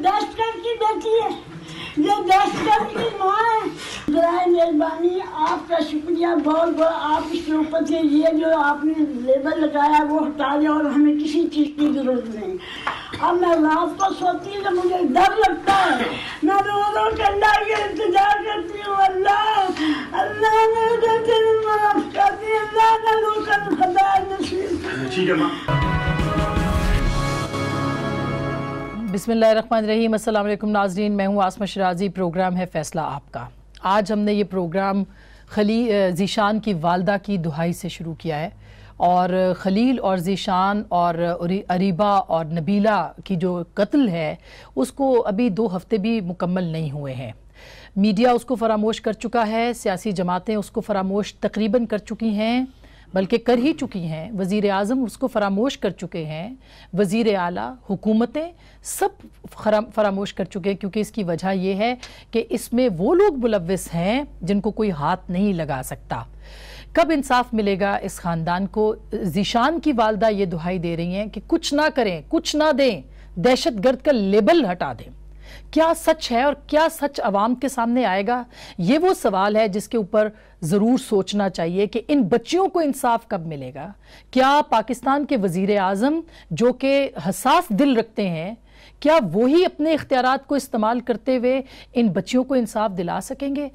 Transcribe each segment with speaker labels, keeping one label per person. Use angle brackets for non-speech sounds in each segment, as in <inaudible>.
Speaker 1: दस की बेटी है ये दस की माँ है बरए मेहरबानी आपका शुक्रिया बहुत बहुत आप इस नौबत से ये जो आपने लेबर लगाया वो हटा दिया और हमें किसी चीज़ की ज़रूरत नहीं अब मैं रात को सोती हूँ तो मुझे डर लगता है मैं रो रोज अल्लाह के इंतजार करती हूँ अल्लाह अल्लाह मेरे दिल माफ करती दे अल्लाह का रोकन
Speaker 2: खदा
Speaker 3: नसीब
Speaker 1: ठीक है माँ
Speaker 2: बिसमीम अल्लाम नाजरीन मैं हूँ आसमा शराजी प्रोग्राम है फ़ैसला आपका आज हमने ये प्रोग्राम खली ज़ीशान की वालदा की दुहाई से शुरू किया है और खलील और ज़ीशान और अरीबा और नबीला की जो कत्ल है उसको अभी दो हफ्ते भी मुकम्मल नहीं हुए हैं मीडिया उसको फरामोश कर चुका है सियासी जमातें उसको फरामोश तकरीबन कर चुकी हैं बल्कि कर ही चुकी हैं वज़ी अजम उसको फरामोश कर चुके हैं वज़ी अली हुकूमतें सब फरामोश कर चुके हैं क्योंकि इसकी वजह यह है कि इसमें वो लोग मुलविस हैं जिनको कोई हाथ नहीं लगा सकता कब इंसाफ मिलेगा इस ख़ानदान को जीशान की वालदा ये दुहाई दे रही हैं कि कुछ ना करें कुछ ना दें दहशत गर्द का लेबल हटा दें क्या सच है और क्या सच आवाम के सामने आएगा ये वो सवाल है जिसके ऊपर ज़रूर सोचना चाहिए कि इन बच्चियों को इंसाफ कब मिलेगा क्या पाकिस्तान के वज़ी अजम जो कि हसास दिल रखते हैं क्या वही अपने इख्तियार को इस्तेमाल करते हुए इन बच्चियों को इंसाफ दिला सकेंगे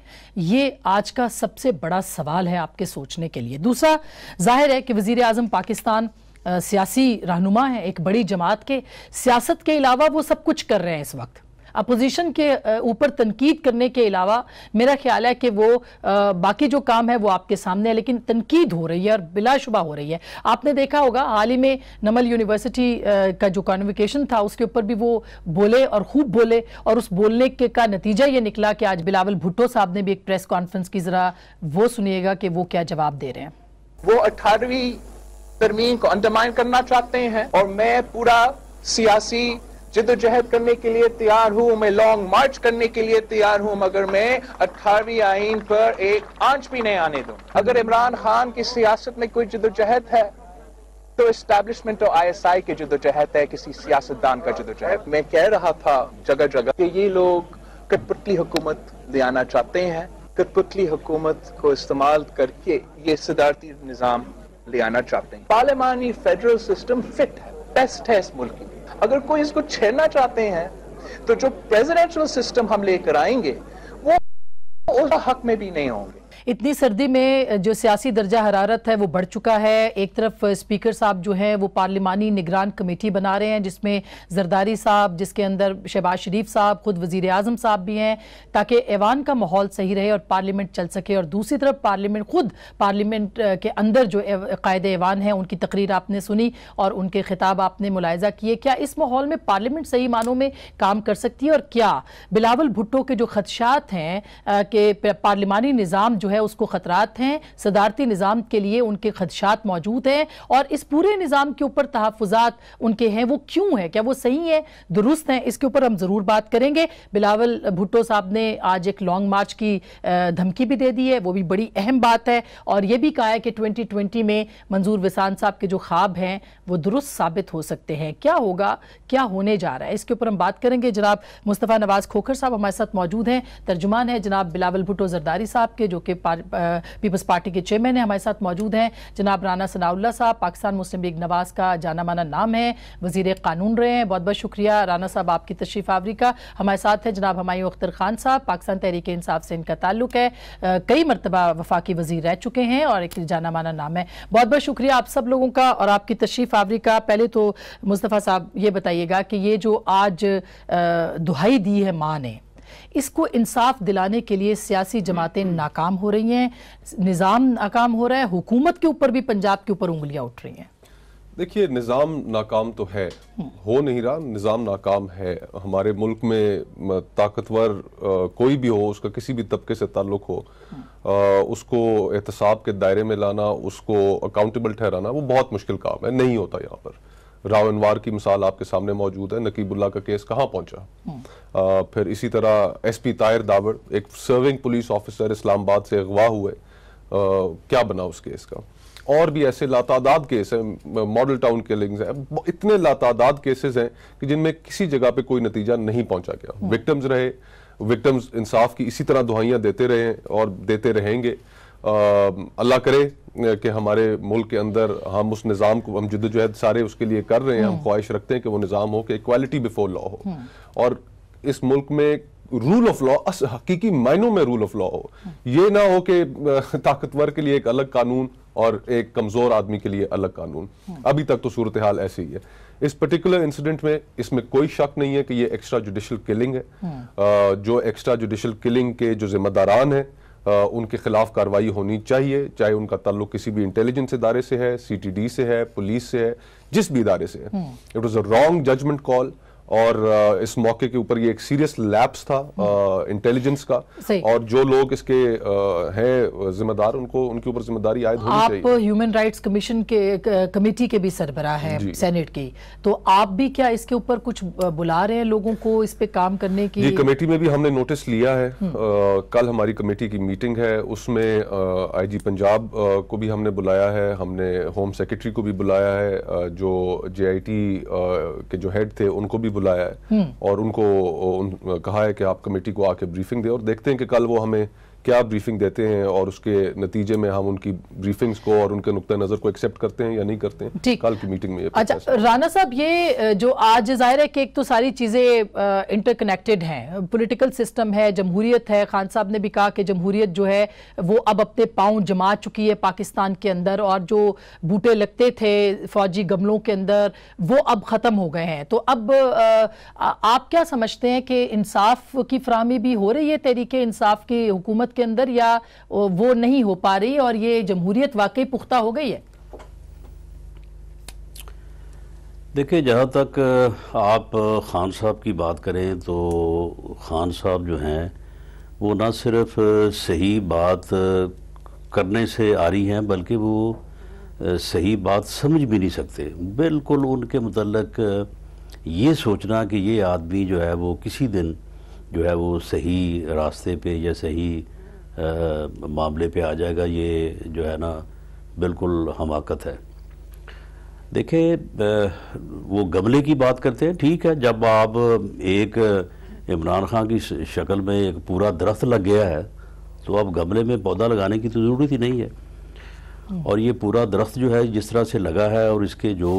Speaker 2: ये आज का सबसे बड़ा सवाल है आपके सोचने के लिए दूसरा जाहिर है कि वज़ी अजम पाकिस्तान सियासी रहनुमा है एक बड़ी जमात के सियासत के अलावा वो सब कुछ कर रहे हैं इस वक्त अपोजिशन के ऊपर तनकीद करने के अलावा मेरा ख्याल है कि वो बाकी जो काम है वो आपके सामने है लेकिन तनकीद हो रही है और बिलाशुबा हो रही है आपने देखा होगा हाल ही में नमल यूनिवर्सिटी का जो कॉन्विकेशन था उसके ऊपर भी वो बोले और खूब बोले और उस बोलने के का नतीजा ये निकला कि आज बिलावल भुट्टो साहब ने भी एक प्रेस कॉन्फ्रेंस की जरा वो सुनिएगा कि वो क्या जवाब दे रहे हैं
Speaker 3: वो अठारहवीं तरमीम को अंडरमाइन करना चाहते हैं और मैं पूरा सियासी जिदोजहद करने के लिए तैयार हूं मैं लॉन्ग मार्च करने के लिए तैयार हूं मगर मैं अठारहवीं आइन पर एक आंच भी नहीं आने दू अगर इमरान खान की सियासत में कोई जिदोजहद है तो एस्टेब्लिशमेंट और आई एस आई की जिदोजहद है किसी सियासतदान का जिदोजहद मैं कह रहा था जगह जगह कि ये लोग कटपुतली हुकूमत ले आना चाहते हैं कटपुतली हुकूमत को इस्तेमाल करके ये सिदारती निज़ाम ले आना चाहते हैं पार्लियामानी फेडरल सिस्टम फिट है बेस्ट है इस मुल्क की अगर कोई इसको छेड़ना चाहते हैं तो जो प्रेजिडेंशियल सिस्टम हम लेकर आएंगे वो उस हक में भी नहीं होंगे
Speaker 2: इतनी सर्दी में जो सियासी दर्जा हरारत है वो बढ़ चुका है एक तरफ स्पीकर साहब जो हैं वो पार्लिमानी निगरान कमेटी बना रहे हैं जिसमें जरदारी साहब जिसके अंदर शहबाज शरीफ साहब खुद वजीर अजम साहब भी हैं ताकि ऐवान का माहौल सही रहे और पार्लियामेंट चल सके और दूसरी तरफ पार्लियामेंट खुद पार्लियामेंट के अंदर जो कायद ऐवान हैं उनकी तकरीर आपने सुनी और उनके खिताब आपने मुलायजा किए क्या इस माहौल में पार्लियामेंट सही मानों में काम कर सकती है और क्या बिलावल भुट्टो के जो खदशात हैं कि पार्लिमानी निज़ाम जो है है उसको ख़तरात हैं सदारती निज़ाम के लिए उनके खदशात मौजूद हैं और इस पूरे निज़ाम के ऊपर तहफ़ात उनके हैं वो क्यों हैं क्या वो सही हैं दुरुस्त हैं इसके ऊपर हम ज़रूर बात करेंगे बिलावल भुट्टो साहब ने आज एक लॉन्ग मार्च की धमकी भी दे दी है वो भी बड़ी अहम बात है और ये भी कहा है कि ट्वेंटी में मंजूर विसान साहब के जो ख्वाब हैं वो दुरुस्त साबित हो सकते हैं क्या होगा क्या होने जा रहा है इसके ऊपर हम बात करेंगे जनाब मुस्तफ़ा नवाज़ खोखर साहब हमारे साथ मौजूद हैं तर्जुमान है जनाब बिलावल भुट्टो जरदारी साहब के जो कि पीपल्स पार्टी के चेयरमैन है हमारे साथ मौजूद हैं जनाब राना सनाउल्ला साहब पाकिस्तान मुस्लिम लीग नवाज का जाना माना नाम है वजीर कानून रहे हैं बहुत बहुत शुक्रिया राना साहब आपकी तशरीफ आवरी का हमारे साथ है जनाब हमायूं अख्तर खान साहब पाकिस्तान तहरीक इंसाफ से इनका ताल्लुक है कई मरतबा वफाकी वजीर रह चुके हैं और एक जाना माना नाम है बहुत बहुत शुक्रिया आप सब लोगों का और आपकी तशरीफ आवरी का पहले तो मुस्तफ़ा साहब ये बताइएगा कि ये जो आज दुहाई दी है माँ ने इसको इंसाफ दिलाने के लिए सियासी जमातें नाकाम हो रही हैं निज़ाम नाकाम हो रहा है हुकूमत के ऊपर भी पंजाब के ऊपर उंगलियां उठ रही हैं
Speaker 4: देखिए निज़ाम नाकाम तो है हो नहीं रहा निज़ाम नाकाम है हमारे मुल्क में ताकतवर कोई भी हो उसका किसी भी तबके से ताल्लुक हो आ, उसको एहतसाब के दायरे में लाना उसको अकाउंटेबल ठहराना वो बहुत मुश्किल काम है नहीं होता यहाँ पर राव अनवार की मिसाल आपके सामने मौजूद है नकीबुल्ला का केस कहाँ पहुंचा हम्म। आ, फिर इसी तरह एसपी तायर दावर एक सर्विंग पुलिस ऑफिसर इस्लामाबाद से अगवा हुए आ, क्या बना उस केस का और भी ऐसे लातादाद केस हैं मॉडल टाउन किलिंग्स हैं इतने लातादाद केसेस हैं कि जिनमें किसी जगह पे कोई नतीजा नहीं पहुंचा गया विक्टम्स हम्म। रहे विक्टम्स इंसाफ की इसी तरह दुहाइयाँ देते रहे और देते रहेंगे अल्लाह करे कि हमारे मुल्क के अंदर हम उस निज़ाम को हम जदोजहद सारे उसके लिए कर रहे हैं हम हम्म। ख्वाहिश रखते हैं कि वो निज़ाम हो कि इक्वालिटी बिफोर लॉ हो हम्म। और इस मुल्क में रूल ऑफ लॉ अस हकीकी मायनों में रूल ऑफ लॉ हो हम्म। ये ना हो कि ताकतवर के लिए एक अलग कानून और एक कमज़ोर आदमी के लिए अलग कानून अभी तक तो सूरत हाल ऐसी ही है इस पर्टिकुलर इंसिडेंट में इसमें कोई शक नहीं है कि ये एक्स्ट्रा जुडिशल किलिंग है आ, जो एक्स्ट्रा जुडिशल किलिंग के जो जिम्मेदारान हैं उनके खिलाफ कार्रवाई होनी चाहिए चाहे उनका ताल्लुक किसी भी इंटेलिजेंस इदारे से है डी से है पुलिस से है जिस भी इदारे से है it was a wrong judgement call और इस मौके के ऊपर ये एक सीरियस लैब्स था इंटेलिजेंस का और जो लोग इसके हैं जिम्मेदार उनको उनके ऊपर जिम्मेदारी आयद होनी आप चाहिए आप
Speaker 2: ह्यूमन राइट्स कमीशन के कमेटी के भी सरबरा है सेनेट की तो आप भी क्या इसके ऊपर कुछ बुला रहे हैं लोगों को इस पे काम करने की ये कमेटी
Speaker 4: में भी हमने नोटिस लिया है आ, हम्म। कल हमारी कमेटी की मीटिंग है उसमें आई पंजाब को भी हमने बुलाया है हमने होम सेक्रेटरी को भी बुलाया है जो जे के जो हेड थे उनको भी बुलाया है हम्म। और उनको उन, कहा है कि आप कमेटी को आके ब्रीफिंग दे और देखते हैं कि कल वो हमें क्या ब्रीफिंग देते हैं और उसके नतीजे में हम उनकी ब्रीफिंग्स को और उनके नुक़ नज़र को एक्सेप्ट करते हैं या नहीं करते हैं कल की मीटिंग में
Speaker 2: अच्छा राना साहब ये जो आज जाहिर है कि एक तो सारी चीज़ें इंटरकनेक्टेड हैं पॉलिटिकल सिस्टम है जमहूरियत है खान साहब ने भी कहा कि जमहूरियत जो है वो अब अपने पाँव जमा चुकी है पाकिस्तान के अंदर और जो बूटे लगते थे फौजी गमलों के अंदर वो अब ख़त्म हो गए हैं तो अब आप क्या समझते हैं कि इंसाफ की फ्राहमी भी हो रही है तरीके इंसाफ की हुकूमत हुकूमत के अंदर या वो नहीं हो पा रही और ये जमहूरियत वाकई पुख्ता हो गई है
Speaker 1: देखिए जहाँ तक आप खान साहब की बात करें तो खान साहब जो हैं वो ना सिर्फ सही बात करने से आ रही हैं बल्कि वो सही बात समझ भी नहीं सकते बिल्कुल उनके मतलब ये सोचना कि ये आदमी जो है वो किसी दिन जो है वो सही रास्ते पे या सही मामले पे आ जाएगा ये जो है ना बिल्कुल हमाकत है देखिए वो गमले की बात करते हैं ठीक है जब आप एक इमरान खान की शक्ल में एक पूरा दरख्त लग गया है तो आप गमले में पौधा लगाने की तो ज़रूरत ही नहीं है हम्म। और ये पूरा दरख्त जो है जिस तरह से लगा है और इसके जो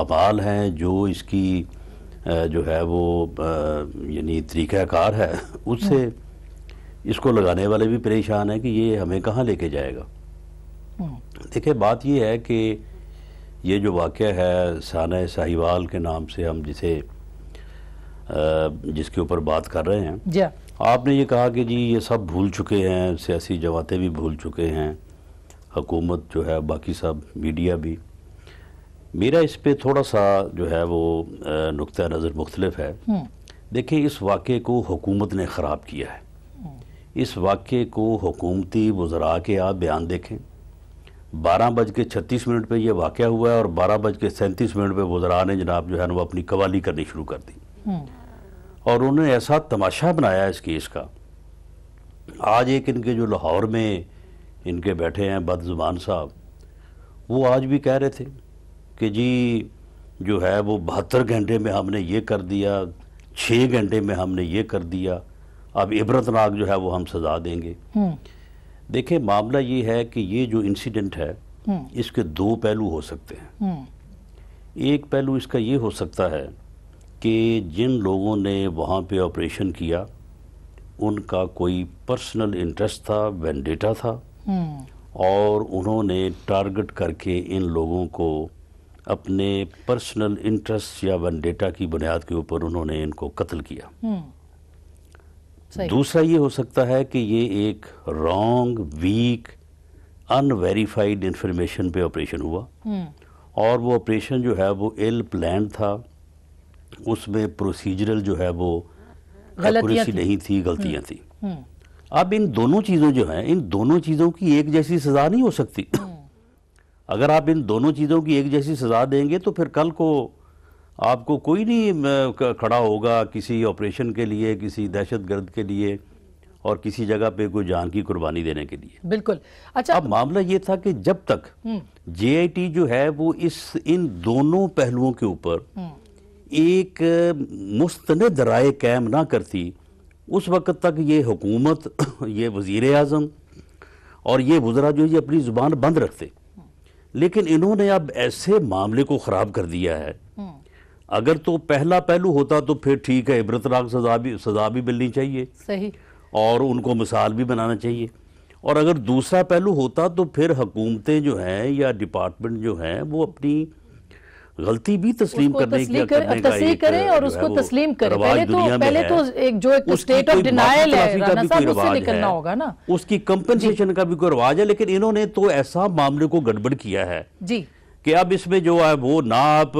Speaker 1: अबाल हैं जो इसकी जो है वो यानी तरीक़ाकार है उससे हम्म। इसको लगाने वाले भी परेशान हैं कि ये हमें कहाँ लेके जाएगा हम्म। देखिए बात ये है कि ये जो वाक़ है साना साहिवाल के नाम से हम जिसे जिसके ऊपर बात कर रहे हैं हाँ। आपने ये कहा कि जी ये सब भूल चुके हैं सियासी जमातें भी भूल चुके हैं हकूमत जो है बाकी सब मीडिया भी मेरा इस पर थोड़ा सा जो है वो नुक़ नज़र मुख्तलफ है हम्म। देखिए इस वाक़े को हुकूमत ने ख़राब किया है इस वाक्य को हुकूमती वजरा के आप बयान देखें बारह बज के छत्तीस मिनट पर यह वाक़ हुआ है और बारह बज के सैंतीस मिनट पर वजरा ने जनाब जो है वो अपनी कवाली करनी शुरू कर दी हम्म। और उन्होंने ऐसा तमाशा बनाया इस केस का आज एक इनके जो लाहौर में इनके बैठे हैं बदजुबान साहब वो आज भी कह रहे थे कि जी जो है वो बहत्तर घंटे में हमने ये कर दिया छः घंटे में हमने ये कर दिया अब इबरतनाक जो है वो हम सजा देंगे हम्म। देखिए मामला ये है कि ये जो इंसिडेंट है हम्म। इसके दो पहलू हो सकते हैं
Speaker 2: हम्म।
Speaker 1: एक पहलू इसका ये हो सकता है कि जिन लोगों ने वहाँ पे ऑपरेशन किया उनका कोई पर्सनल इंटरेस्ट था वेंडेटा था और उन्होंने टारगेट करके इन लोगों को अपने पर्सनल इंटरेस्ट या वेंडेटा की बुनियाद के ऊपर उन्होंने इनको कत्ल किया दूसरा ये हो सकता है कि ये एक रॉन्ग वीक अनवेरीफाइड इंफॉर्मेशन पे ऑपरेशन हुआ हम्म। और वो ऑपरेशन जो है वो इल प्लान था उसमें प्रोसीजरल जो है वो
Speaker 2: एक्यूरेसी नहीं थी गलतियां हम्म। थी हम्म।
Speaker 1: अब इन दोनों चीज़ों जो है इन दोनों चीज़ों की एक जैसी सज़ा नहीं हो सकती अगर आप इन दोनों चीज़ों की एक जैसी सज़ा देंगे तो फिर कल को आपको कोई नहीं खड़ा होगा किसी ऑपरेशन के लिए किसी दहशत गर्द के लिए और किसी जगह पे कोई जान की कुर्बानी देने के लिए
Speaker 2: बिल्कुल अच्छा अब
Speaker 1: मामला ये था कि जब तक जे हम्म। जो है वो इस इन दोनों पहलुओं के ऊपर हम्म। एक मुस्तंद राय कैम ना करती उस वक्त तक ये हुकूमत <coughs> ये वज़ी अजम और ये वज़रा जो ये अपनी ज़ुबान बंद रखते हम्म। लेकिन इन्होंने अब ऐसे मामले को ख़राब कर दिया है अगर तो पहला पहलू होता तो फिर ठीक है इबरतनाक सजा भी सजा भी मिलनी चाहिए सही और उनको मिसाल भी बनाना चाहिए और अगर दूसरा पहलू होता तो फिर हुकूमतें जो हैं या डिपार्टमेंट जो हैं वो अपनी गलती भी तस्लीम करने की कर, करने करें और उसको तस्लीम करें पहले तो पहले तो
Speaker 2: एक जो एक स्टेट ऑफ डिनायल है राणा साहब निकलना होगा ना
Speaker 1: उसकी कंपनसेशन का भी कोई रिवाज है लेकिन इन्होंने तो ऐसा मामले को गड़बड़ किया है जी कि अब इसमें जो है वो ना आप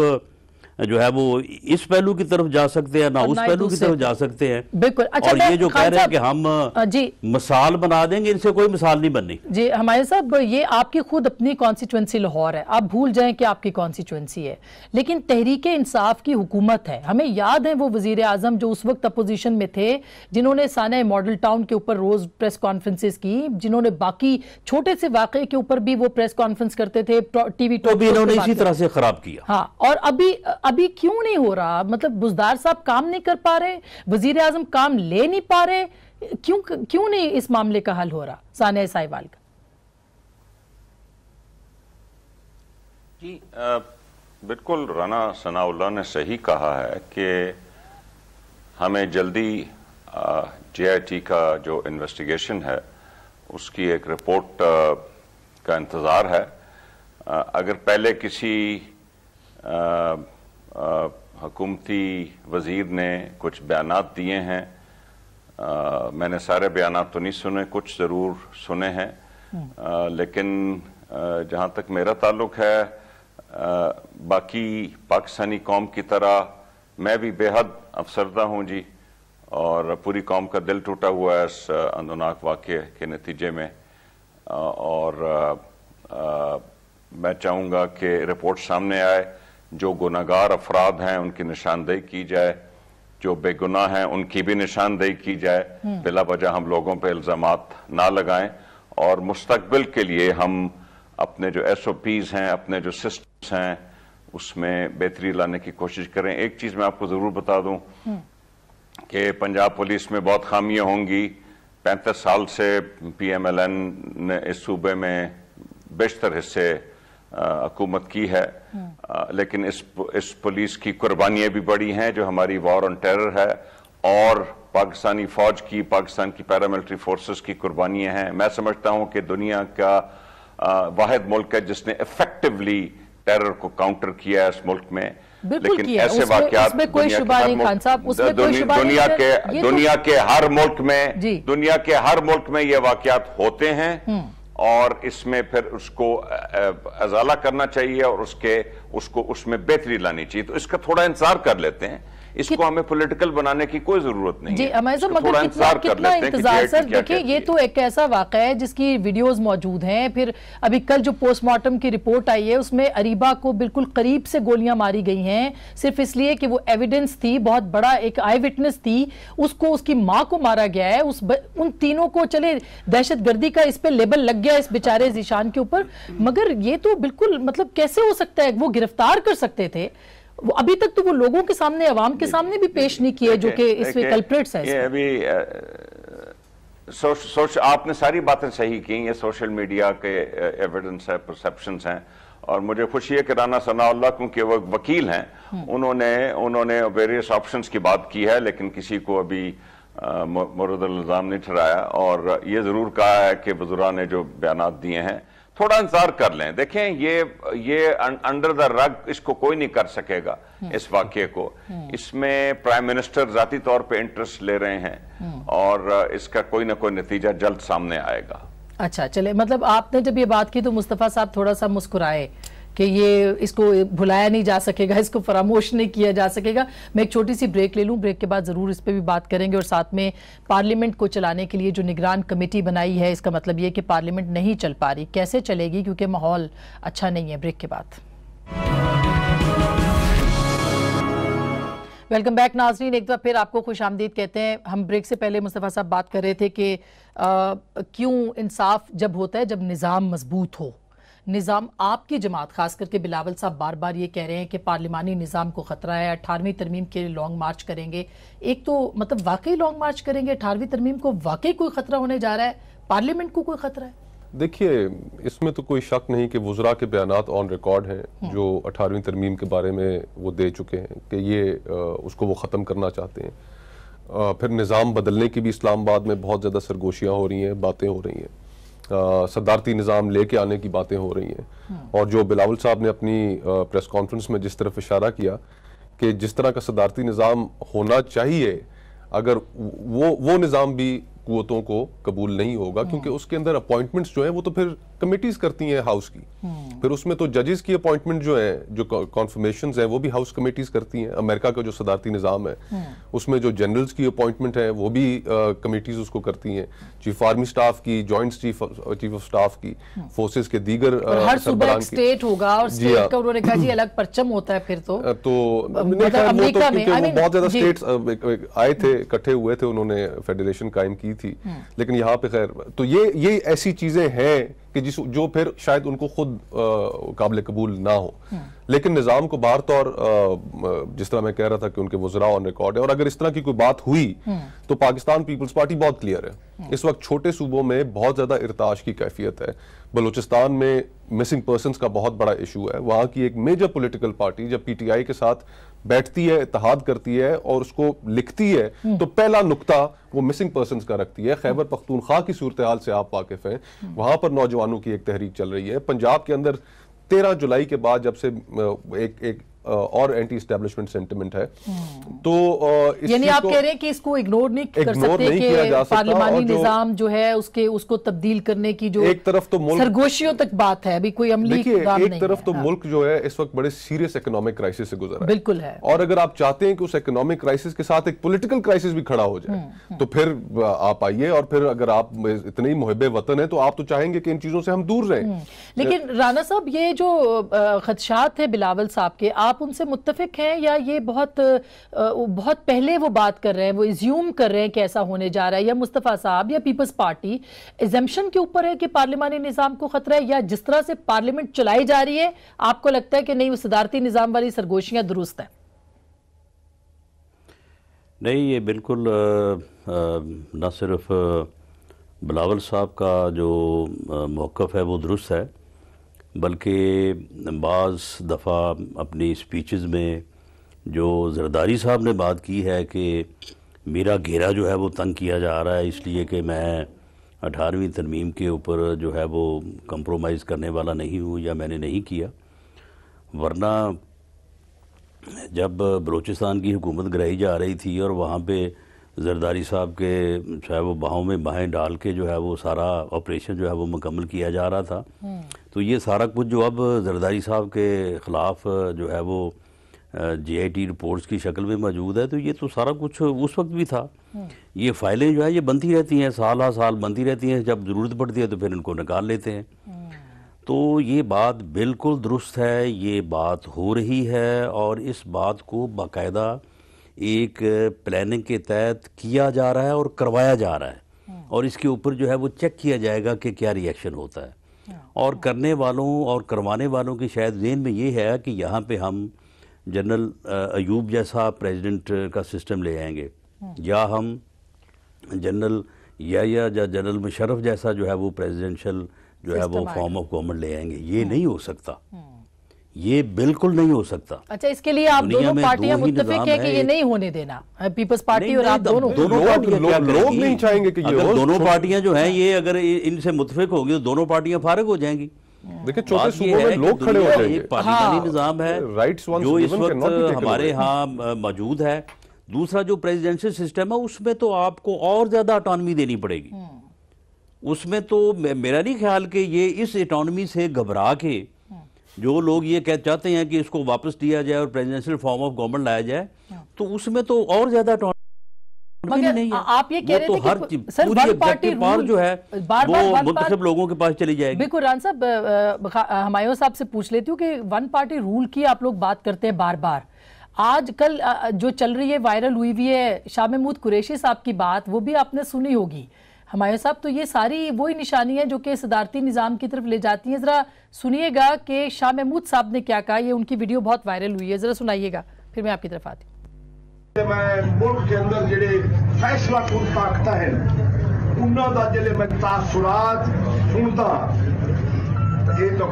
Speaker 1: जो है वो इस पहलू की तरफ जा सकते हैं ना उस पहलू की तरफ जा सकते हैं
Speaker 2: बिल्कुल अच्छा और ये जो कह रहे हैं कि हम जी
Speaker 1: मिसाल बना देंगे इनसे कोई मिसाल नहीं बननी
Speaker 2: जी हमारे साहब ये आपकी खुद अपनी कॉन्स्टिट्यूंसी लाहौर है आप भूल जाएं कि आपकी कॉन्स्टिट्यूंसी है लेकिन तहरीक इंसाफ की हुकूमत है हमें याद है वो वजीर आजम जो उस वक्त अपोजिशन में थे जिन्होंने साना मॉडल टाउन के ऊपर रोज प्रेस कॉन्फ्रेंसेस की जिन्होंने बाकी छोटे से वाक़े के ऊपर भी वो प्रेस कॉन्फ्रेंस करते थे टीवी तो इन्होंने इसी तरह से खराब किया हाँ और अभी अभी क्यों नहीं हो रहा मतलब बुजदार साहब काम नहीं कर पा रहे वजीर आजम काम ले नहीं पा रहे क्यों क्यों नहीं इस मामले का हल हो रहा सानिया साहिवाल का
Speaker 3: जी बिल्कुल राना सनाउल्ला ने सही कहा है कि हमें जल्दी जेआईटी का जो इन्वेस्टिगेशन है उसकी एक रिपोर्ट आ, का इंतज़ार है आ, अगर पहले किसी हकूमती वज़ीर ने कुछ बयान दिए हैं आ, मैंने सारे बयान तो नहीं सुने कुछ ज़रूर सुने हैं हम्म। लेकिन जहाँ तक मेरा ताल्लुक है आ, बाकी पाकिस्तानी कौम की तरह मैं भी बेहद अफसरदा हूँ जी और पूरी कौम का दिल टूटा हुआ है इस अंदनाक वाक्य के नतीजे में और आ, आ, मैं चाहूँगा कि रिपोर्ट सामने आए जो गुनागार अफराद हैं उनकी निशानदेही की जाए जो बेगुनाह हैं उनकी भी निशानदेही की जाए हम्म। बिला वजह हम लोगों पर इल्ज़ाम ना लगाएं और मुस्तबिल के लिए हम अपने जो एस ओ पीज़ हैं अपने जो सिस्टम्स हैं उसमें बेहतरी लाने की कोशिश करें एक चीज़ मैं आपको ज़रूर बता दूं हम्म। कि पंजाब पुलिस में बहुत खामियां होंगी पैंतीस साल से पी एम एल एन ने इस सूबे में बेशतर हिस्से हुकूमत की है आ, लेकिन इस इस पुलिस की कुर्बानियां भी बड़ी हैं जो हमारी वॉर ऑन टेरर है और पाकिस्तानी फौज की पाकिस्तान की पैरामिलिट्री फोर्सेस की कुर्बानियां हैं मैं समझता हूँ कि दुनिया का वाद मुल्क है जिसने इफेक्टिवली टेरर को काउंटर किया है इस मुल्क में लेकिन ऐसे वाकत दुनिया के तो- दुनिया के हर मुल्क में दुनिया के हर मुल्क में ये वाकत होते हैं हम्म। और इसमें फिर उसको अजाला करना चाहिए और उसके उसको उसमें बेहतरी लानी चाहिए तो इसका थोड़ा इंतजार कर लेते हैं इसको हमें पॉलिटिकल बनाने की कोई जरूरत नहीं जी हमारे साहब मगर कितना, कितना इंतजार सर देखिए ये
Speaker 2: तो एक ऐसा वाकया है जिसकी वीडियोस मौजूद हैं फिर अभी कल जो पोस्टमार्टम की रिपोर्ट आई है उसमें अरीबा को बिल्कुल करीब से गोलियां मारी गई हैं सिर्फ इसलिए कि वो एविडेंस थी बहुत बड़ा एक आई विटनेस थी उसको उसकी माँ को मारा गया है उस उन तीनों को चले दहशतगर्दी का इस पर लेबल लग गया इस बेचारे जीशान के ऊपर मगर ये तो बिल्कुल मतलब कैसे हो सकता है वो गिरफ्तार कर सकते थे वो अभी तक तो वो लोगों के सामने अवाम के सामने भी पेश नहीं किए जो कि इसमें कल्प्रेट्स हैं
Speaker 3: अभी सोच आपने सारी बातें सही की ये सोशल मीडिया के एविडेंस है परसेप्शन हैं और मुझे खुशी है कि राना सनाउल्ला क्योंकि वो वकील हैं हम्म। उन्होंने उन्होंने वेरियस ऑप्शंस की बात की है लेकिन किसी को अभी मरद निजाम नहीं ठहराया और ये ज़रूर कहा है कि बुजुरा ने जो बयान दिए हैं थोड़ा इंतजार कर लें देखें ये ये अंडर द रग इसको कोई नहीं कर सकेगा हम्म। इस वाक्य को हम्म। इसमें प्राइम मिनिस्टर जाती तौर पे इंटरेस्ट ले रहे हैं हम्म। और इसका कोई ना कोई नतीजा जल्द सामने
Speaker 2: आएगा अच्छा चले मतलब आपने जब ये बात की तो मुस्तफ़ा साहब थोड़ा सा मुस्कुराए कि ये इसको भुलाया नहीं जा सकेगा इसको फरामोश नहीं किया जा सकेगा मैं एक छोटी सी ब्रेक ले लूँ ब्रेक के बाद ज़रूर इस पर भी बात करेंगे और साथ में पार्लियामेंट को चलाने के लिए जो निगरान कमेटी बनाई है इसका मतलब ये कि पार्लियामेंट नहीं चल पा रही कैसे चलेगी क्योंकि माहौल अच्छा नहीं है ब्रेक के बाद वेलकम बैक नाजरीन एक बार फिर आपको खुश आमदीद कहते हैं हम ब्रेक से पहले मुस्तफ़ा साहब बात कर रहे थे कि क्यों इंसाफ जब होता है जब निज़ाम मजबूत हो निज़ाम आपकी जमात खास करके बिलावल साहब बार बार ये कह रहे हैं कि पार्लिमानी निज़ाम को ख़तरा है अठारहवीं तरमीम के लिए लॉन्ग मार्च करेंगे एक तो मतलब वाकई लॉन्ग मार्च करेंगे अठारहवीं तरमीम को वाकई कोई ख़तरा होने जा रहा है पार्लियामेंट को कोई ख़तरा है
Speaker 4: देखिए इसमें तो कोई शक नहीं कि वजरा के बयान ऑन रिकॉर्ड हैं हम्म। जो अठारहवीं तरमीम के बारे में वो दे चुके हैं कि ये उसको वो ख़त्म करना चाहते हैं फिर निज़ाम बदलने की भी इस्लामाबाद में बहुत ज़्यादा सरगोशियाँ हो रही हैं बातें हो रही हैं सदारती निज़ाम लेके आने की बातें हो रही हैं और जो बिलावल साहब ने अपनी प्रेस कॉन्फ्रेंस में जिस तरफ इशारा किया कि जिस तरह का सदारती निज़ाम होना चाहिए अगर वो वो निज़ाम भी कुतों को कबूल नहीं होगा क्योंकि हम्म। उसके अंदर अपॉइंटमेंट्स जो है वो तो फिर कमिटीज करती हैं हाउस की हम्म। फिर उसमें तो जजेस की अपॉइंटमेंट जो है जो कॉन्फर्मेशन है वो भी हाउस कमेटीज करती हैं अमेरिका का जो सदारती निज़ाम है हम्म। उसमें जो जनरल्स की अपॉइंटमेंट है वो भी कमेटीज उसको करती हैं चीफ आर्मी स्टाफ की joint chief chief of staff की फोर्सेज हम्म। के दीगर स्टेट
Speaker 2: होगा और स्टेट का हाँ। उन्होंने कहा जी <clears throat> अलग परचम होता है फिर तो
Speaker 4: तो, मतलब तो बहुत ज्यादा स्टेट आए थे इकट्ठे हुए थे उन्होंने फेडरेशन कायम की थी लेकिन यहाँ पे खैर तो ये ये ऐसी चीजें हैं कि जिस जो फिर शायद उनको खुद काबिल कबूल ना हो हम्म। लेकिन निज़ाम को बार तौर जिस तरह मैं कह रहा था कि उनके वजरा ऑन रिकॉर्ड है और अगर इस तरह की कोई बात हुई हम्म। तो पाकिस्तान पीपल्स पार्टी बहुत क्लियर है हम्म। इस वक्त छोटे सूबों में बहुत ज़्यादा इरताश की कैफियत है बलूचिस्तान में मिसिंग पर्सन का बहुत बड़ा इशू है वहाँ की एक मेजर पोलिटिकल पार्टी जब पी टी आई के साथ बैठती है इतिहाद करती है और उसको लिखती है हम्म। तो पहला नुकता वो मिसिंग पर्सन का रखती है खैबर हम्म। पख्तूनख्वा की सूरत हाल से आप वाकिफ हैं हम्म। वहां पर नौजवानों की एक तहरीक चल रही है पंजाब के अंदर तेरह जुलाई के बाद जब से एक एक और एंटी स्टेब्लिशमेंट सेंटिमेंट है हम्म। तो यानी आप कह रहे हैं
Speaker 2: कि इसको इग्नोर नहीं कर सकते नहीं कि पार्लियामानी निजाम जो है उसके उसको तब्दील करने की जो एक तरफ तो मुल्क सरगोशियों तक बात है अभी कोई अमली एक नहीं तरफ तो हाँ।
Speaker 4: मुल्क जो है इस वक्त बड़े सीरियस इकोनॉमिक क्राइसिस से गुजर है बिल्कुल है और अगर आप चाहते हैं कि उस इकोनॉमिक क्राइसिस के साथ एक पोलिटिकल क्राइसिस भी खड़ा हो जाए हम्म, हम्म। तो फिर आप आइए और फिर अगर आप इतने ही मुहब वतन है तो आप तो चाहेंगे कि इन चीजों से हम दूर रहें लेकिन
Speaker 2: राना साहब ये जो खदशात है बिलावल साहब के आप आप उनसे मुतफिक हैं या ये बहुत बहुत पहले वो बात कर रहे हैं वो इज्यूम कर रहे हैं कि ऐसा होने जा रहा है या मुस्तफ़ा साहब या पीपल्स पार्टी एजम्पन के ऊपर है कि पार्लिमानी निज़ाम को ख़तरा है या जिस तरह से पार्लियामेंट चलाई जा रही है आपको लगता है कि नहीं वो सदारती निज़ाम वाली सरगोशियाँ दुरुस्त हैं
Speaker 1: नहीं ये बिल्कुल ना सिर्फ बिलावल साहब का जो मौक़ है वो दुरुस्त है बल्कि बज़ दफ़ा अपनी स्पीचेस में जो जरदारी साहब ने बात की है कि मेरा घेरा जो है वो तंग किया जा रहा है इसलिए कि मैं अठारहवीं तरमीम के ऊपर जो है वो कंप्रोमाइज़ करने वाला नहीं हूँ या मैंने नहीं किया वरना जब बलूचिस्तान की हुकूमत गिराई जा रही थी और वहाँ पे जरदारी साहब के जो है वो बाहों में बाहें डाल के जो है वो सारा ऑपरेशन जो है वो मुकम्मल किया जा रहा था हम्म। तो ये सारा कुछ जो अब जरदारी साहब के ख़िलाफ़ जो है वो जे आई टी रिपोर्ट्स की शक्ल में मौजूद है तो ये तो सारा कुछ उस वक्त भी था हम्म। ये फाइलें जो है ये बनती रहती हैं साल हर साल बनती रहती हैं जब ज़रूरत पड़ती है तो फिर इनको निकाल लेते हैं हम्म। तो ये बात बिल्कुल दुरुस्त है ये बात हो रही है और इस बात को बाकायदा एक प्लानिंग के तहत किया जा रहा है और करवाया जा रहा है हम्म। और इसके ऊपर जो है वो चेक किया जाएगा कि क्या रिएक्शन होता है हाँ। और करने वालों और करवाने वालों की शायद जेन में ये है कि यहाँ पे हम जनरल अयूब जैसा प्रेसिडेंट का सिस्टम ले आएंगे हम्म। या हम जनरल या या जनरल मुशरफ जैसा जो है वो प्रेसिडेंशियल जो है वो फॉर्म ऑफ गवर्नमेंट ले आएंगे ये हम्म। नहीं हो सकता ये बिल्कुल नहीं हो सकता
Speaker 2: अच्छा इसके लिए आप दोनों पार्टियां दो मुत्तफिक है कि ये नहीं होने देना पीपल्स पार्टी और आप दोनों दोनों पार्टियां लोग लो, लो नहीं चाहेंगे कि
Speaker 1: ये दोनों पार्टियां जो हैं ये अगर इनसे मुतफिक होगी तो दोनों पार्टियां फारिग हो जाएंगी हाँ। देखिए चौथे सूबों में लोग खड़े हो जाएंगे पाकिस्तानी हाँ। निजाम है राइट्स जो इस वक्त हमारे यहाँ मौजूद है दूसरा जो प्रेजिडेंशियल सिस्टम है उसमें तो आपको और ज्यादा अटोनमी देनी पड़ेगी हम्म। उसमें तो मेरा नहीं ख्याल कि ये इस इटोनमी से घबरा के जो लोग ये कह चाहते हैं कि इसको वापस दिया जाए और प्रेजिडेंशियल फॉर्म ऑफ गवर्नमेंट लाया जाए हाँ। तो उसमें तो और ज्यादा आप
Speaker 2: ये कह रहे तो थे कि के
Speaker 1: पास चली बिल्कुल
Speaker 2: रान साहब साहब से पूछ लेती हूँ वन पार्टी रूल की आप लोग बात करते हैं बार बार आज कल जो चल रही है वायरल हुई हुई है शाह महमूद कुरेशी साहब की बात वो भी आपने सुनी होगी हमारे साहब तो ये सारी वही निशानी है जो कि सदारती निज़ाम की तरफ ले जाती है ज़रा सुनिएगा कि शाह महमूद साहब ने क्या कहा ये उनकी वीडियो बहुत वायरल हुई है ज़रा सुनाइएगा फिर मैं आपकी तरफ आती
Speaker 3: मैं मुल्क के अंदर जेडे फैसला कुल है उन्होंने मैं तासुरात सुनता ये तो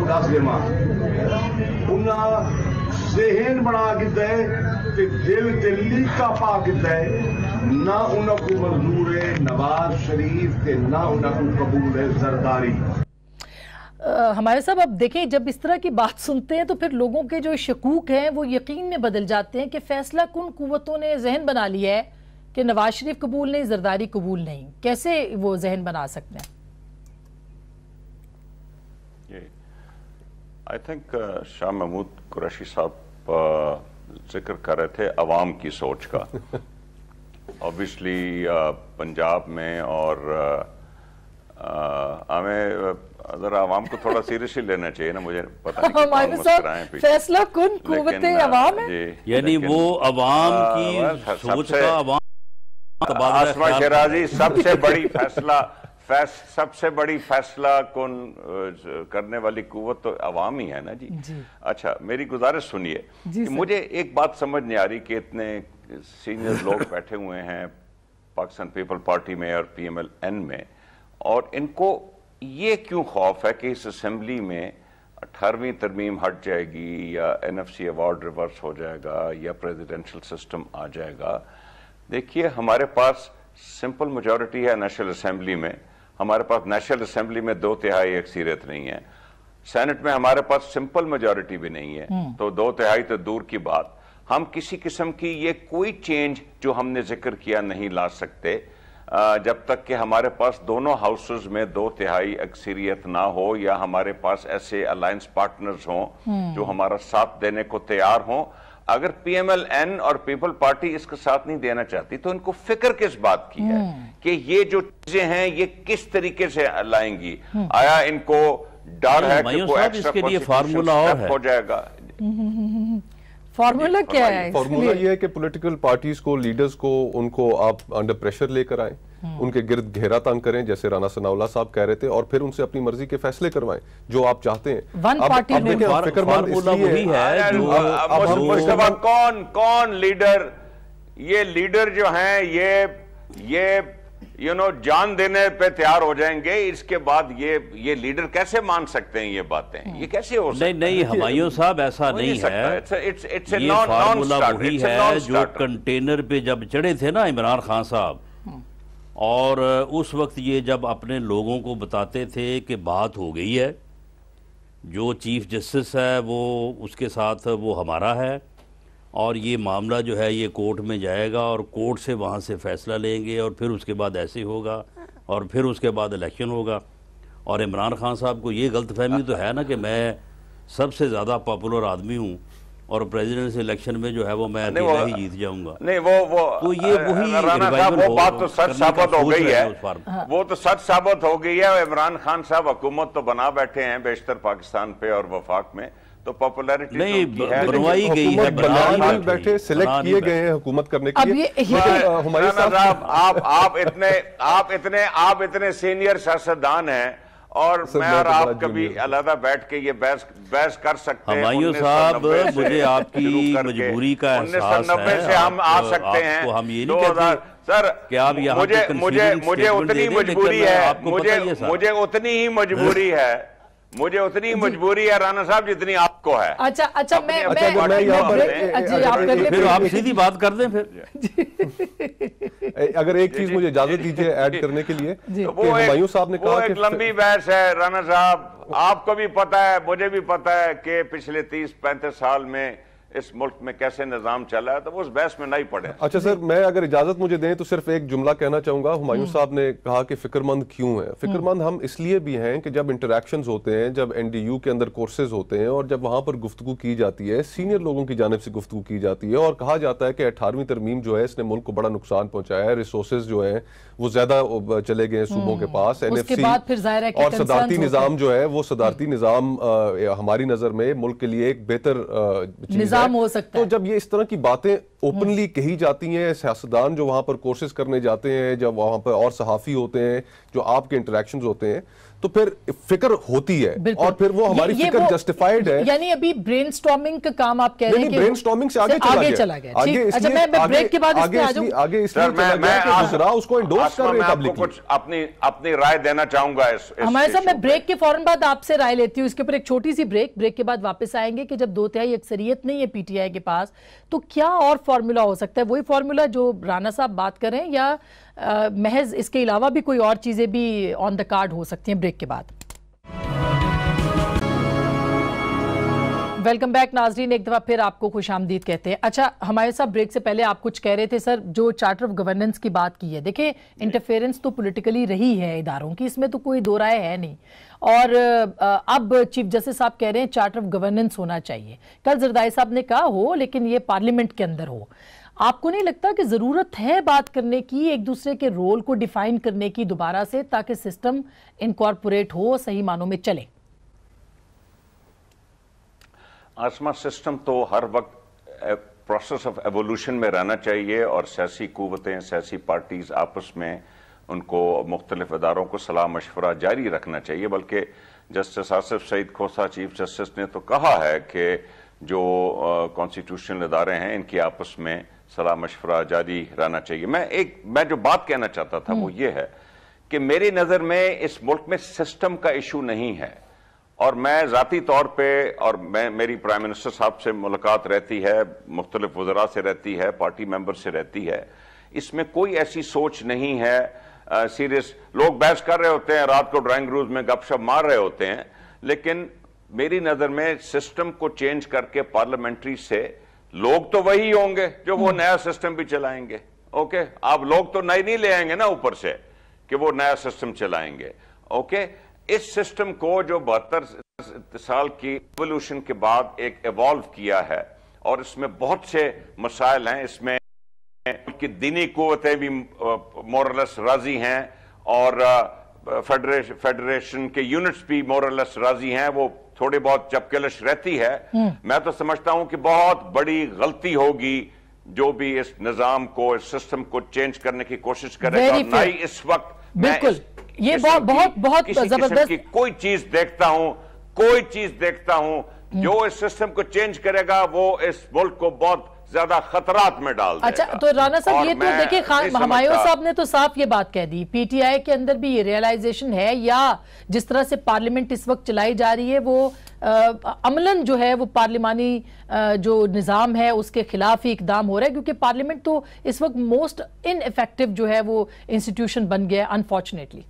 Speaker 3: उन्होंने जेहन बनाकिद ते दिल ते लीका पाकिद ना को मंजूर है नवाज शरीफ के ना उनको कबूल है
Speaker 2: जरदारी हमारे साहब अब देखें जब इस तरह की बात सुनते हैं तो फिर लोगों के जो शकूक हैं वो यकीन में बदल जाते हैं कि फैसला कन कुतों ने जहन बना लिया है कि नवाज शरीफ कबूल नहीं जरदारी कबूल नहीं कैसे वो जहन बना सकते हैं
Speaker 3: आई थिंक शाह महमूद कुरैशी साहब uh, जिक्र कर रहे थे आवाम की सोच का ऑब्वियसली <laughs> uh, पंजाब में और uh, हमें अगर आवाम को थोड़ा सीरियसली लेना चाहिए ना मुझे पता नहीं
Speaker 2: फैसला कुन अवाम
Speaker 3: है यानी वो अवाम की सोच का अवाम सबसे बड़ी फैसला सबसे बड़ी फैसला कौन करने वाली कुवत तो अवाम ही है ना जी, जी। अच्छा मेरी गुजारिश सुनिए मुझे एक बात समझ नहीं आ रही कि इतने सीनियर लोग <laughs> बैठे हुए हैं पाकिस्तान पीपल पार्टी में और पीएमएलएन में और इनको ये क्यों खौफ है कि इस असम्बली में अठारहवीं तरमीम हट जाएगी या एनएफसी अवार्ड रिवर्स हो जाएगा या प्रेजिडेंशल सिस्टम आ जाएगा देखिए हमारे पास सिंपल मेजोरिटी है नेशनल असेंबली में हमारे पास नेशनल असेंबली में दो तिहाई अक्सरियत नहीं है सेनेट में हमारे पास सिंपल मेजोरिटी भी नहीं है हम्म। तो दो तिहाई तो दूर की बात हम किसी किस्म की ये कोई चेंज जो हमने जिक्र किया नहीं ला सकते जब तक कि हमारे पास दोनों हाउसेस में दो तिहाई अक्सरियत ना हो या हमारे पास ऐसे अलायंस पार्टनर्स हों हम्म। जो हमारा साथ देने को तैयार हों अगर पीएमएलएन और पीपल पार्टी इसके साथ नहीं देना चाहती तो इनको फिक्र किस बात की है हम्म। कि ये जो चीजें हैं ये किस तरीके से लाएंगी हम्म। आया इनको डर है कि इसके लिए फॉर्मूला और हो जाएगा
Speaker 2: हम्म, फॉर्मूला क्या है फॉर्मूला ये
Speaker 4: है कि पॉलिटिकल पार्टीज को लीडर्स को उनको आप अंडर प्रेशर लेकर आए हम्म। उनके गिर्द घेरा तंग करें जैसे राणा सनावला साहब कह रहे थे और फिर उनसे अपनी मर्जी के फैसले करवाएं जो आप चाहते हैं वन पार्टी अब, अब फिक्रमंद इसलिए है है, अब अब
Speaker 3: कौन कौन लीडर ये लीडर जो हैं ये ये यू नो जान देने पे तैयार हो जाएंगे इसके बाद ये ये लीडर कैसे मान सकते हैं ये बातें ये हम्म। कैसे हो नहीं नहीं हमायों
Speaker 1: साहब ऐसा नहीं है
Speaker 3: इट्स इट्स ये है जो
Speaker 1: कंटेनर पे जब चढ़े थे ना इमरान खान साहब हम्म। और उस वक्त ये जब अपने लोगों को बताते थे कि बात हो गई है जो चीफ जस्टिस है वो उसके साथ वो हमारा है और ये मामला जो है ये कोर्ट में जाएगा और कोर्ट से वहाँ से फ़ैसला लेंगे और फिर उसके बाद ऐसे होगा और फिर उसके बाद इलेक्शन होगा और इमरान खान साहब को ये गलत फहमी तो है ना कि मैं सबसे ज़्यादा पॉपुलर आदमी हूँ और से इलेक्शन में जो है वो मैं वो, ही जीत जाऊंगा
Speaker 3: नहीं वो वो तो ये वही वो बात तो सच साबित हो गई है वो तो सच साबित हो गई है इमरान खान साहब हुकूमत तो बना बैठे हैं बेशतर पाकिस्तान पे और वफाक में तो पॉपुलरिटी नहीं बनवाई गई है बनाई बैठे सिलेक्ट किए गए
Speaker 4: हैं हुकूमत करने के लिए हमारे साहब
Speaker 3: आप आप इतने आप इतने आप इतने सीनियर हैं और मैं और तो आप कभी अलहदा बैठ के ये बहस बहस कर सकते हैं साहब मुझे आपकी मजबूरी का उन्नीस सौ नब्बे से हम आ सकते हैं हम ये नहीं कहते सर कि आप मुझे मुझे मुझे उतनी मजबूरी है मुझे मुझे उतनी ही मजबूरी है मुझे उतनी मजबूरी है राणा साहब जितनी आपको है
Speaker 2: अच्छा अच्छा मैं अच्छा, मैं, मैं आप कर
Speaker 3: फिर आप सीधी
Speaker 4: बात कर दें फिर अगर एक चीज मुझे इजाजत दीजिए ऐड <laughs> करने के लिए वो साहब ने कहा एक लंबी
Speaker 3: बहस है राणा साहब आपको भी पता है मुझे भी पता है कि पिछले तीस पैंतीस साल में इस मुल्क में कैसे निज़ाम चला है तो वो उस बहस में नहीं पड़े
Speaker 4: अच्छा सर मैं अगर इजाज़त मुझे दें तो सिर्फ एक जुमला कहना चाहूंगा हुमायूं हम्म। साहब ने कहा कि फिक्रमंद क्यों है हम्म। फिक्रमंद हम इसलिए भी हैं कि जब इंटरेक्शन होते हैं जब एन डी यू के अंदर कोर्सेज होते हैं और जब वहाँ पर गुफ्तु की जाती है सीनियर लोगों की जानब से गुफ्तु की जाती है और कहा जाता है कि अठारहवीं तरमीम जो है इसने मुल्क को बड़ा नुकसान पहुँचाया है रिसोर्सेज जो है वो ज़्यादा चले गए सूबों के हम्म। पास एन एफ सी
Speaker 2: और सदारती निज़ाम
Speaker 4: जो है वो सदारती निज़ाम हमारी नज़र में मुल्क के लिए एक बेहतर निज़ाम काम हो सकता तो है। जब ये इस तरह की बातें ओपनली हम्म। कही जाती हैं सियासतदान जो वहां पर कोर्सेज करने जाते हैं जब वहां पर और सहाफ़ी होते हैं जो आपके इंटरेक्शन होते हैं तो फिर फिक्र होती है और फिर वो हमारी ये, फिक्र जस्टिफाइड है
Speaker 2: यानी अभी ब्रेन स्टॉमिंग का काम आप कह रहे हैं ब्रेन स्टॉमिंग से आगे चला गया आगे, ब्रेक अच्छा, के बाद
Speaker 4: आगे इसलिए उसको इंडोर्स
Speaker 3: कर रहे कुछ अपनी अपनी राय देना चाहूंगा हमारे साथ
Speaker 2: मैं ब्रेक के फौरन बाद आपसे राय लेती हूँ इसके ऊपर एक छोटी सी ब्रेक ब्रेक के बाद वापस आएंगे कि जब दो तिहाई अक्सरियत नहीं है पीटीआई के पास तो क्या और फॉर्मूला हो सकता है वही फॉर्मूला जो राणा साहब बात करें या महज इसके अलावा भी कोई और चीज़ें भी ऑन द कार्ड हो सकती हैं ब्रेक के बाद वेलकम बैक नाजरीन एक दफ़ा फिर आपको खुश आमदीद कहते हैं अच्छा हमारे साथ ब्रेक से पहले आप कुछ कह रहे थे सर जो चार्टर ऑफ गवर्नेंस की बात की है देखिए इंटरफेरेंस तो पॉलिटिकली रही है इदारों की इसमें तो कोई दो राय है नहीं और अब चीफ जस्टिस साहब कह रहे हैं चार्टर ऑफ गवर्नेंस होना चाहिए कल जरदाई साहब ने कहा हो लेकिन ये पार्लियामेंट के अंदर हो आपको नहीं लगता कि ज़रूरत है बात करने की एक दूसरे के रोल को डिफाइन करने की दोबारा से ताकि सिस्टम इनकॉर्पोरेट हो सही मानों में चले
Speaker 3: आसमा सिस्टम तो हर वक्त प्रोसेस ऑफ एवोल्यूशन में रहना चाहिए और सियासी कुतें सियासी पार्टीज़ आपस में उनको मुख्तलिफ इदारों को सलाह मशवरा जारी रखना चाहिए बल्कि justice Asif Saeed Khosa chief justice ने तो कहा है कि जो कॉन्स्टिट्यूशनल इदारे हैं इनकी आपस में सलाह मशवरा जारी रहना चाहिए मैं एक मैं जो बात कहना चाहता था वो हम्म। ये है कि मेरी नज़र में इस मुल्क में सिस्टम का इशू नहीं है और मैं ज़ाती तौर पर और मैं मेरी प्राइम मिनिस्टर साहब से मुलाकात रहती है मुख्तलिफ वजरा से रहती है पार्टी मेंबर से रहती है इसमें कोई ऐसी सोच नहीं है सीरियस लोग बहस कर रहे होते हैं रात को ड्राइंग रूम में गपशप मार रहे होते हैं लेकिन मेरी नज़र में सिस्टम को चेंज करके पार्लियामेंट्री से लोग तो वही होंगे जो वो हम्म। नया सिस्टम भी चलाएंगे ओके आप लोग तो नए नहीं ले आएंगे ना ऊपर से कि वो नया सिस्टम चलाएंगे ओके इस सिस्टम को जो बहत्तर साल की एवोल्यूशन के बाद एक एवॉल्व किया है और इसमें बहुत से मसाइल हैं इसमें कि दीनी कुतें भी मोरलस राजी हैं और फेडरेशन के यूनिट्स भी मोरलस राजी हैं वो थोड़ी बहुत चपकेलश रहती है हम्म। मैं तो समझता हूं कि बहुत बड़ी गलती होगी जो भी इस निजाम को इस सिस्टम को चेंज करने की कोशिश करेगा ना ही इस वक्त बिल्कुल
Speaker 2: ये बहुत बहुत बहुत जबरदस्त
Speaker 3: कोई चीज देखता हूं कोई चीज देखता हूं हम्म। जो इस सिस्टम को चेंज करेगा वो इस मुल्क को बहुत ज्यादा खतरात में डाल अच्छा तो राणा साहब ये तो देखिए हमायो साहब
Speaker 2: ने तो साफ ये बात कह दी पीटीआई के अंदर भी ये रियलाइजेशन है या जिस तरह से पार्लियामेंट इस वक्त चलाई जा रही है वो आ, अमलन जो है वो पार्लिमानी जो निज़ाम है उसके खिलाफ ही इकदाम हो रहा है क्योंकि पार्लियामेंट तो इस वक्त मोस्ट इफेक्टिव जो है वो इंस्टीट्यूशन बन गया है अनफॉर्चुनेटली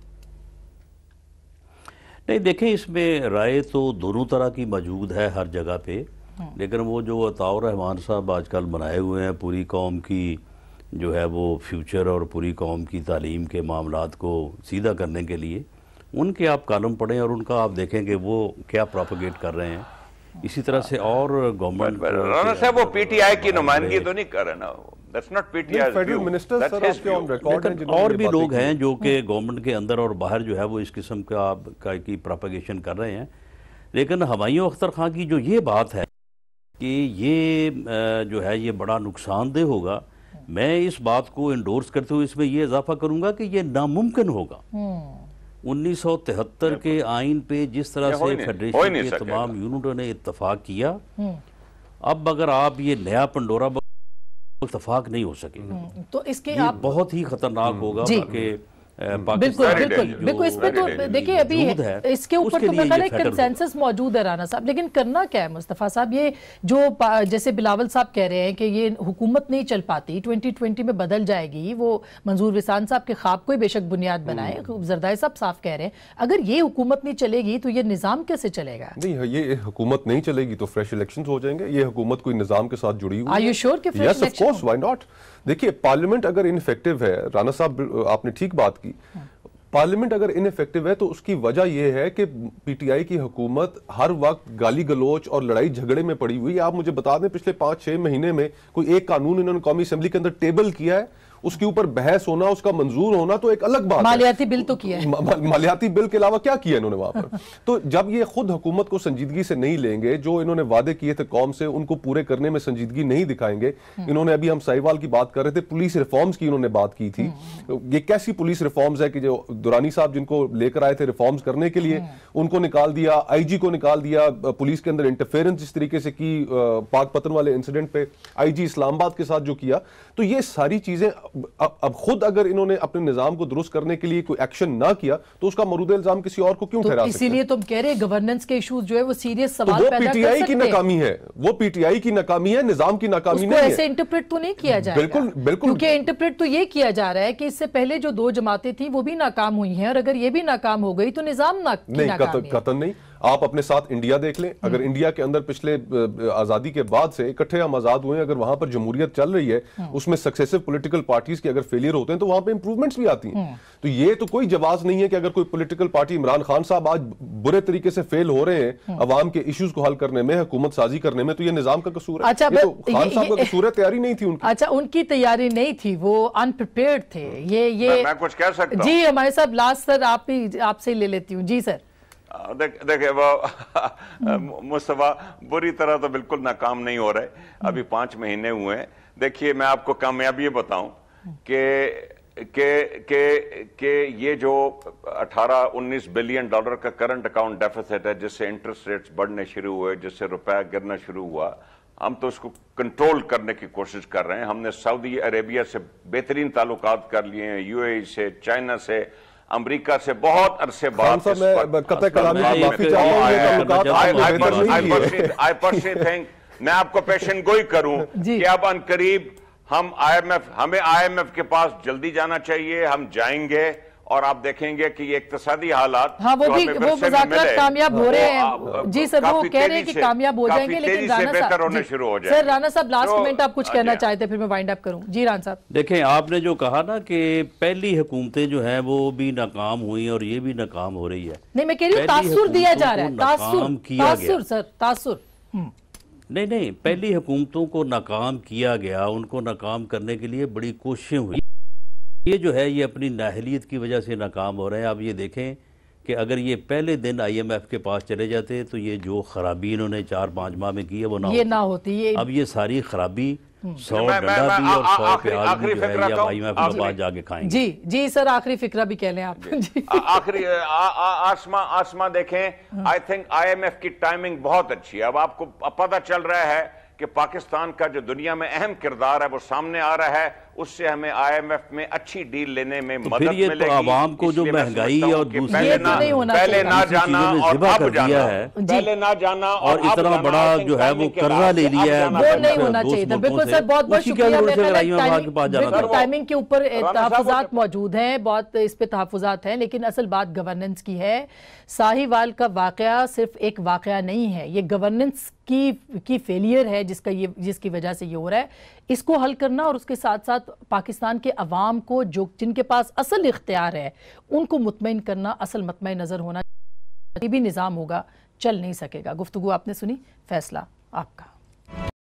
Speaker 1: नहीं देखें इसमें राय तो दोनों तरह की मौजूद है हर जगह पे लेकिन वो जो अताउर रहमान साहब आजकल बनाए हुए हैं पूरी कौम की जो है वो फ्यूचर और पूरी कौम की तालीम के मामला को सीधा करने के लिए उनके आप कलम पढ़ें और उनका आप देखें कि वो क्या प्रोपोगेट कर रहे हैं इसी तरह से और गवर्नमेंट साहब वो
Speaker 3: पीटीआई की नुमाइंदगी तो नहीं कर रहे ना
Speaker 4: और भी लोग हैं
Speaker 1: जो कि गवर्नमेंट के अंदर और बाहर जो है वो इस किस्म का की प्रोपगेशन कर रहे हैं लेकिन हवाइयों अख्तर खां की जो ये बात है कि ये जो है ये बड़ा नुकसानदेह होगा मैं इस बात को इंडोर्स करते हुए इसमें यह इजाफा करूंगा कि ये नामुमकिन होगा
Speaker 2: हम्म।
Speaker 1: उन्नीस सौ तिहत्तर के आइन पे जिस तरह से फेडरेशन के तमाम यूनिटों ने इतफाक किया हम्म। अब अगर आप ये नया पंडोरा इतफाक नहीं हो सके
Speaker 2: हम्म। तो इसके आप
Speaker 1: बहुत ही खतरनाक होगा हम्म। बिल्कुल बिल्कुल बिल्कुल इस पे तो देखिए अभी
Speaker 2: इसके ऊपर तो मेरा एक कंसेंसस मौजूद है राना साहब लेकिन करना क्या है मुस्तफ़ा साहब ये जो जैसे बिलावल साहब कह रहे हैं कि ये हुकूमत नहीं चल पाती 2020 में बदल जाएगी वो मंजूर विसान साहब के ख्वाब को ही बेशक बुनियाद हम्म। बनाए जरदाय साहब साफ कह रहे हैं अगर ये हुकूमत नहीं चलेगी तो ये निज़ाम कैसे चलेगा
Speaker 4: नहीं हाँ, ये हुकूमत नहीं चलेगी तो फ्रेश इलेक्शन हो जाएंगे ये हुकूमत कोई निज़ाम के साथ जुड़ी हुई आर श्योर कि देखिए पार्लियामेंट अगर इनफेक्टिव है राना साहब आपने ठीक बात की की पार्लियामेंट अगर इनफेक्टिव है तो उसकी वजह यह है कि पीटीआई की हुकूमत हर वक्त गाली गलोच और लड़ाई झगड़े में पड़ी हुई है आप मुझे बता दें पिछले पांच छह महीने में कोई एक कानून इन्होंने कौमी असेंबली के अंदर टेबल किया है उसके ऊपर बहस होना उसका मंजूर होना तो एक अलग बात मालियाती
Speaker 2: बिल तो किया है
Speaker 4: मालियाती बिल के अलावा क्या किया इन्होंने वहां पर <laughs> तो जब ये खुद हुकूमत को संजीदगी से नहीं लेंगे जो इन्होंने वादे किए थे कौम से उनको पूरे करने में संजीदगी नहीं दिखाएंगे हम्म। इन्होंने अभी हम साहिवाल की बात कर रहे थे पुलिस रिफॉर्म्स की इन्होंने बात की थी हम्म। तो ये कैसी पुलिस रिफॉर्म्स है कि जो दुरानी साहब जिनको लेकर आए थे रिफॉर्म्स करने के लिए हम्म। उनको निकाल दिया आईजी को निकाल दिया पुलिस के अंदर इंटरफेरेंस जिस तरीके से की पाक पतन वाले इंसिडेंट पे आईजी इस्लामाबाद के साथ जो किया तो ये सारी चीजें अब, अब खुद अगर इन्होंने अपने निजाम को दुरुस्त करने के लिए कोई एक्शन ना किया तो उसका मरूद इल्जाम किसी और को क्यों तो ठहरा तो इसीलिए
Speaker 2: तुम कह रहे गवर्नेंस के इश्यूज जो है वो सीरियस तो सवाल तो वो पीटीआई की नाकामी
Speaker 4: है वो पीटीआई की नाकामी है निजाम की नाकामी नहीं ऐसे
Speaker 2: इंटरप्रेट तो नहीं किया जाए बिल्कुल बिल्कुल क्योंकि इंटरप्रेट तो ये किया जा रहा है कि इससे पहले जो दो जमातें थी वो भी नाकाम हुई है और अगर ये भी नाकाम हो गई तो निजाम नाकाम नहीं
Speaker 4: कतन नहीं आप अपने साथ इंडिया देख लें अगर हम्म। इंडिया के अंदर पिछले आज़ादी के बाद से इकट्ठे हम आज़ाद हुए अगर वहां पर जमूरियत चल रही है हम्म। उसमें सक्सेसिव पोलिटिकल पार्टीज के अगर फेलियर होते हैं तो वहां पर इंप्रूवमेंट्स भी आती हैं हम्म। तो ये तो कोई जवाब नहीं है कि अगर कोई पोलिटिकल पार्टी इमरान खान साहब आज बुरे तरीके से फेल हो रहे हैं अवाम के इश्यूज को हल करने में हुकूमत साजी करने में तो ये निजाम का
Speaker 2: कसूर है अच्छा तो खान साहब का कसूर है तैयारी नहीं थी अच्छा उनकी तैयारी नहीं थी वो अनप्रिपेयर थे ये ये मैं, मैं कुछ कह सकता जी हमारे साहब लास्ट सर आप ही आपसे ले लेती हूँ जी सर
Speaker 3: देख देखे वो <laughs> मुस्तफ़ा बुरी तरह तो बिल्कुल नाकाम नहीं हो रहे अभी पाँच महीने हुए हैं देखिए मैं आपको कामयाबी ये बताऊं कि के के के ये जो 18-19 बिलियन डॉलर का करंट अकाउंट डेफिसिट है जिससे इंटरेस्ट रेट्स बढ़ने शुरू हुए जिससे रुपया गिरना शुरू हुआ हम तो उसको कंट्रोल करने की कोशिश कर रहे हैं हमने सऊदी अरेबिया से बेहतरीन ताल्लुक कर लिए हैं यूएई से चाइना से अमेरिका से बहुत अरसे बाद मैं आपको पेशन गोई करूं कि अब अन करीब हम आईएमएफ हमें आईएमएफ के पास जल्दी जाना चाहिए हम जाएंगे और आप देखेंगे कि ये इकतसादी हालात हाँ वो भी वो मुजाकर कामयाब हो रहे हैं जी सर वो कह रहे हैं कि कामयाब हो जाएंगे लेकिन राणा साहब होने
Speaker 1: शुरू हो जाए सर राना साहब लास्ट मिनट आप कुछ हाँ कहना चाहते
Speaker 2: हैं तो फिर मैं वाइंड अप करूं जी राना साहब
Speaker 1: देखें आपने जो कहा ना कि पहली हुकूमतें जो हैं वो भी नाकाम हुई और ये भी नाकाम हो रही है
Speaker 2: नहीं मैं कह रही हूँ तासुर दिया जा रहा है तासुर तासुर सर तासुर हम्म।
Speaker 1: नहीं नहीं पहली हुकूमतों को नाकाम किया गया उनको नाकाम करने के लिए बड़ी कोशिशें हुई ये जो है ये अपनी नाहलीत की वजह से नाकाम हो रहे हैं आप ये देखें कि अगर ये पहले दिन आईएमएफ के पास चले जाते तो ये जो खराबी इन्होंने चार पाँच माह में की है वो ना ये
Speaker 2: ना होती है अब
Speaker 1: ये सारी खराबी हम्म। सौ डंडा भी और सौ प्याज भी जो है आई एम एफ के पास
Speaker 2: जाके खाएंगे जी जी सर आखिरी फिक्र भी कह लें आप
Speaker 3: आखिरी आसमा आसमा देखें I think I M F की टाइमिंग बहुत अच्छी है अब आपको पता चल रहा है कि पाकिस्तान का जो दुनिया में अहम किरदार है वो सामने आ रहा है उससे हमें आईएमएफ में अच्छी डील लेने में तो मदद ये तो मिलेगी तो
Speaker 1: आवाम को जो महंगाई और पहले तो ना पहले ना जाना और अब जाना है
Speaker 2: पहले ना जाना और इतना बड़ा जो है वो कर्जा ले लिया है वो नहीं होना चाहिए था तो बिल्कुल सर बहुत बहुत शुक्रिया टाइमिंग के ऊपर तहफात मौजूद हैं बहुत इस पे तहफात हैं लेकिन असल बात गवर्नेंस की है साहिवाल का वाक़ सिर्फ एक वाक़ नहीं है ये गवर्नेंस की की फेलियर है जिसका ये जिसकी वजह से ये हो रहा है इसको हल करना और उसके साथ साथ तो पाकिस्तान के अवाम को जो जिनके पास असल इख्तियार है उनको मुतमिन करना असल मतम नज़र होना भी निज़ाम होगा चल नहीं सकेगा गुफ्तु आपने सुनी फैसला आपका